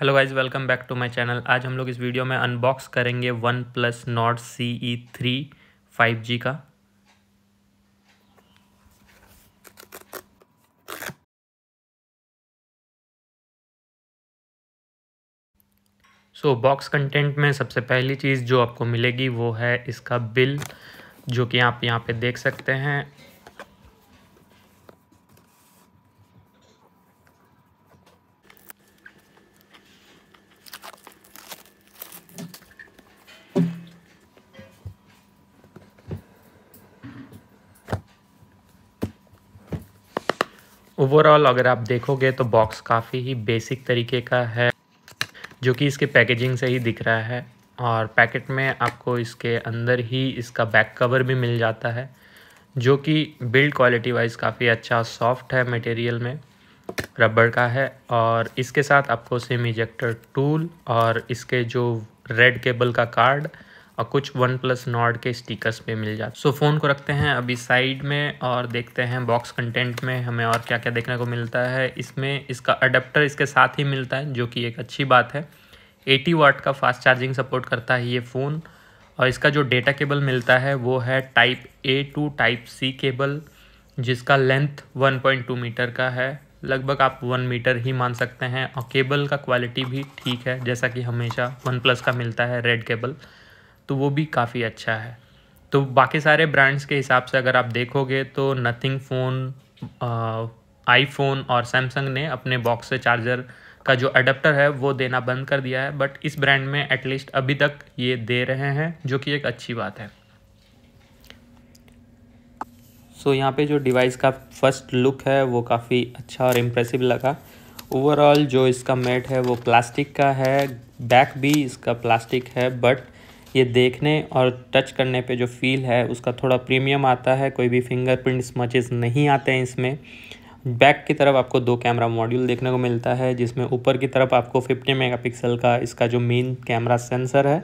hello guys welcome back to my channel आज हम लोग इस वीडियो में अनबॉक्स करेंगे one plus nord C E three five G का सो बॉक्स कंटेंट में सबसे पहली चीज़ जो आपको मिलेगी वो है इसका बिल जो कि आप यहाँ पे देख सकते हैं ओवरऑल अगर आप देखोगे तो बॉक्स काफ़ी ही बेसिक तरीके का है जो कि इसके पैकेजिंग से ही दिख रहा है और पैकेट में आपको इसके अंदर ही इसका बैक कवर भी मिल जाता है जो कि बिल्ड क्वालिटी वाइज काफ़ी अच्छा सॉफ्ट है मटेरियल में रबड़ का है और इसके साथ आपको सिम इजेक्टर टूल और इसके जो रेड केबल का कार्ड और कुछ वन प्लस नॉड के स्टिकर्स पे मिल जाते सो फ़ोन को रखते हैं अभी साइड में और देखते हैं बॉक्स कंटेंट में हमें और क्या क्या देखने को मिलता है इसमें इसका अडेप्टर इसके साथ ही मिलता है जो कि एक अच्छी बात है 80 वाट का फास्ट चार्जिंग सपोर्ट करता है ये फ़ोन और इसका जो डेटा केबल मिलता है वो है type A to type C cable जिसका लेंथ 1.2 मीटर का है लगभग आप वन मीटर ही मान सकते हैं और केबल का क्वालिटी भी ठीक है जैसा कि हमेशा वन प्लस का मिलता है रेड केबल तो वो भी काफ़ी अच्छा है तो बाकी सारे ब्रांड्स के हिसाब से अगर आप देखोगे तो नथिंग फ़ोन आईफोन और सैमसंग ने अपने बॉक्स से चार्जर का जो अडेप्टर है वो देना बंद कर दिया है बट इस ब्रांड में एटलीस्ट अभी तक ये दे रहे हैं जो कि एक अच्छी बात है सो so, यहाँ पे जो डिवाइस का फर्स्ट लुक है वो काफ़ी अच्छा और इम्प्रेसिव लगा ओवरऑल जो इसका मेट है वो प्लास्टिक का है बैक भी इसका प्लास्टिक है बट ये देखने और टच करने पे जो फील है उसका थोड़ा प्रीमियम आता है कोई भी फिंगरप्रिंट स्मचेस नहीं आते हैं इसमें बैक की तरफ आपको दो कैमरा मॉड्यूल देखने को मिलता है जिसमें ऊपर की तरफ आपको 50 मेगापिक्सल का इसका जो मेन कैमरा सेंसर है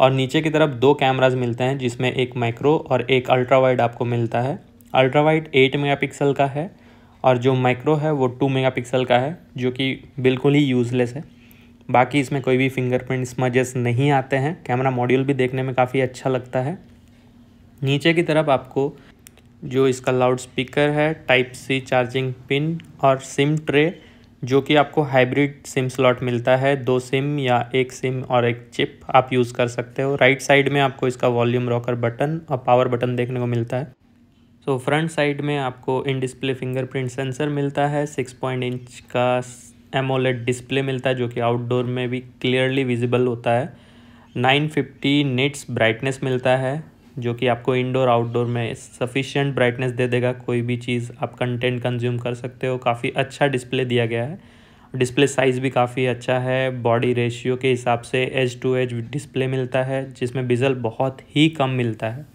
और नीचे की तरफ दो कैमराज मिलते हैं जिसमें एक माइक्रो और एक अल्ट्रा वाइड आपको मिलता है अल्ट्रा वाइड एट मेगा का है और जो माइक्रो है वो टू मेगा का है जो कि बिल्कुल ही यूज़लेस है बाकी इसमें कोई भी फिंगरप्रिंट स्मजेस नहीं आते हैं कैमरा मॉड्यूल भी देखने में काफ़ी अच्छा लगता है नीचे की तरफ आपको जो इसका लाउड स्पीकर है टाइप सी चार्जिंग पिन और सिम ट्रे जो कि आपको हाइब्रिड सिम स्लॉट मिलता है दो सिम या एक सिम और एक चिप आप यूज़ कर सकते हो राइट साइड में आपको इसका वॉल्यूम रॉकर बटन और पावर बटन देखने को मिलता है सो फ्रंट साइड में आपको इन डिस्प्ले फिंगरप्रिंट सेंसर मिलता है सिक्स पॉइंट इंच का एमोलेड डिस्प्ले मिलता है जो कि आउटडोर में भी क्लियरली विजिबल होता है 950 निट्स ब्राइटनेस मिलता है जो कि आपको इंडोर आउटडोर में सफिशियंट ब्राइटनेस दे देगा कोई भी चीज़ आप कंटेंट कंज्यूम कर सकते हो काफ़ी अच्छा डिस्प्ले दिया गया है डिस्प्ले साइज़ भी काफ़ी अच्छा है बॉडी रेशियो के हिसाब से एज टू एज डिस्प्ले मिलता है जिसमें बिजल बहुत ही कम मिलता है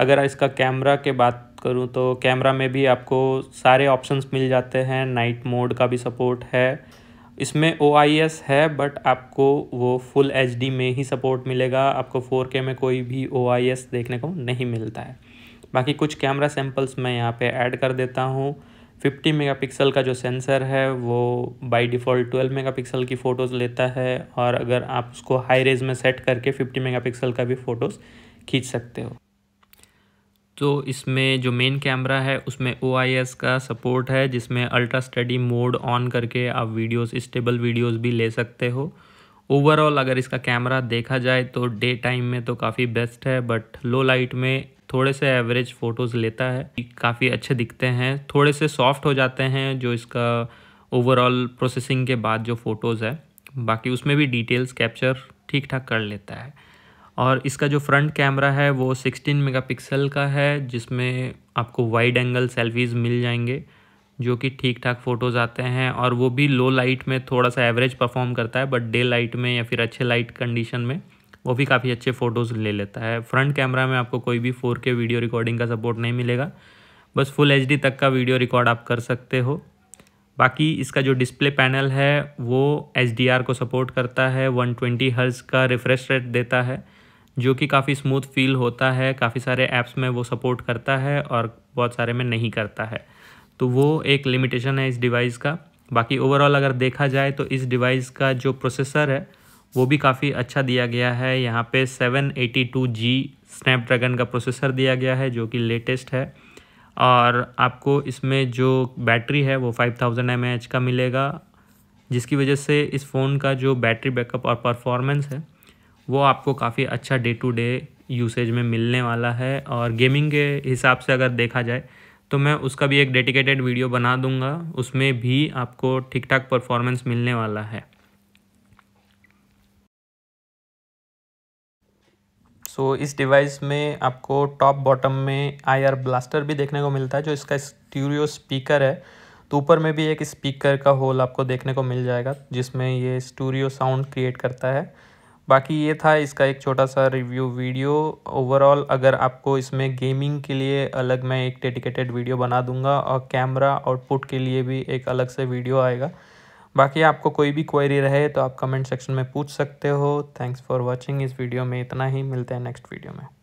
अगर इसका कैमरा के बात करूँ तो कैमरा में भी आपको सारे ऑप्शंस मिल जाते हैं नाइट मोड का भी सपोर्ट है इसमें ओ है बट आपको वो फुल एच में ही सपोर्ट मिलेगा आपको 4K में कोई भी ओ देखने को नहीं मिलता है बाकी कुछ कैमरा सैम्पल्स मैं यहाँ पे ऐड कर देता हूँ 50 मेगापिक्सल का जो सेंसर है वो बाय डिफ़ॉल्ट 12 मेगापिक्सल की फ़ोटोज़ लेता है और अगर आप उसको हाई रेज में सेट करके 50 मेगापिक्सल का भी फ़ोटोज़ खींच सकते हो तो इसमें जो मेन कैमरा है उसमें ओ का सपोर्ट है जिसमें अल्ट्रा स्टडी मोड ऑन करके आप वीडियोस स्टेबल वीडियोस भी ले सकते हो ओवरऑल अगर इसका कैमरा देखा जाए तो डे टाइम में तो काफ़ी बेस्ट है बट लो लाइट में थोड़े से एवरेज फ़ोटोज़ लेता है काफ़ी अच्छे दिखते हैं थोड़े से सॉफ्ट हो जाते हैं जो इसका ओवरऑल प्रोसेसिंग के बाद जो फ़ोटोज़ है बाकी उसमें भी डिटेल्स कैप्चर ठीक ठाक कर लेता है और इसका जो फ्रंट कैमरा है वो 16 मेगापिक्सल का है जिसमें आपको वाइड एंगल सेल्फीज़ मिल जाएंगे जो कि ठीक ठाक फ़ोटोज़ आते हैं और वो भी लो लाइट में थोड़ा सा एवरेज परफॉर्म करता है बट डे लाइट में या फिर अच्छे लाइट कंडीशन में वो भी काफ़ी अच्छे फ़ोटोज़ ले लेता है फ्रंट कैमरा में आपको कोई भी फोर के वीडियो रिकॉर्डिंग का सपोर्ट नहीं मिलेगा बस फुल एच तक का वीडियो रिकॉर्ड आप कर सकते हो बाकी इसका जो डिस्प्ले पैनल है वो एच को सपोर्ट करता है 120 ट्वेंटी का रिफ्रेश रेट देता है जो कि काफ़ी स्मूथ फील होता है काफ़ी सारे ऐप्स में वो सपोर्ट करता है और बहुत सारे में नहीं करता है तो वो एक लिमिटेशन है इस डिवाइस का बाकी ओवरऑल अगर देखा जाए तो इस डिवाइस का जो प्रोसेसर है वो भी काफ़ी अच्छा दिया गया है यहाँ पे 782G स्नैपड्रैगन का प्रोसेसर दिया गया है जो कि लेटेस्ट है और आपको इसमें जो बैटरी है वो 5000 थाउजेंड का मिलेगा जिसकी वजह से इस फ़ोन का जो बैटरी बैकअप और परफॉर्मेंस है वो आपको काफ़ी अच्छा डे टू डे यूसेज में मिलने वाला है और गेमिंग के हिसाब से अगर देखा जाए तो मैं उसका भी एक डेडिकेटेड वीडियो बना दूंगा उसमें भी आपको ठीक ठाक परफॉर्मेंस मिलने वाला है सो so, इस डिवाइस में आपको टॉप बॉटम में आईआर ब्लास्टर भी देखने को मिलता है जो इसका स्टूडियो स्पीकर है तो ऊपर में भी एक स्पीकर का होल आपको देखने को मिल जाएगा जिसमें ये स्टूरियो साउंड क्रिएट करता है बाकी ये था इसका एक छोटा सा रिव्यू वीडियो ओवरऑल अगर आपको इसमें गेमिंग के लिए अलग मैं एक डेडिकेटेड वीडियो बना दूंगा और कैमरा आउटपुट के लिए भी एक अलग से वीडियो आएगा बाकी आपको कोई भी क्वेरी रहे तो आप कमेंट सेक्शन में पूछ सकते हो थैंक्स फॉर वाचिंग इस वीडियो में इतना ही मिलते हैं नेक्स्ट वीडियो में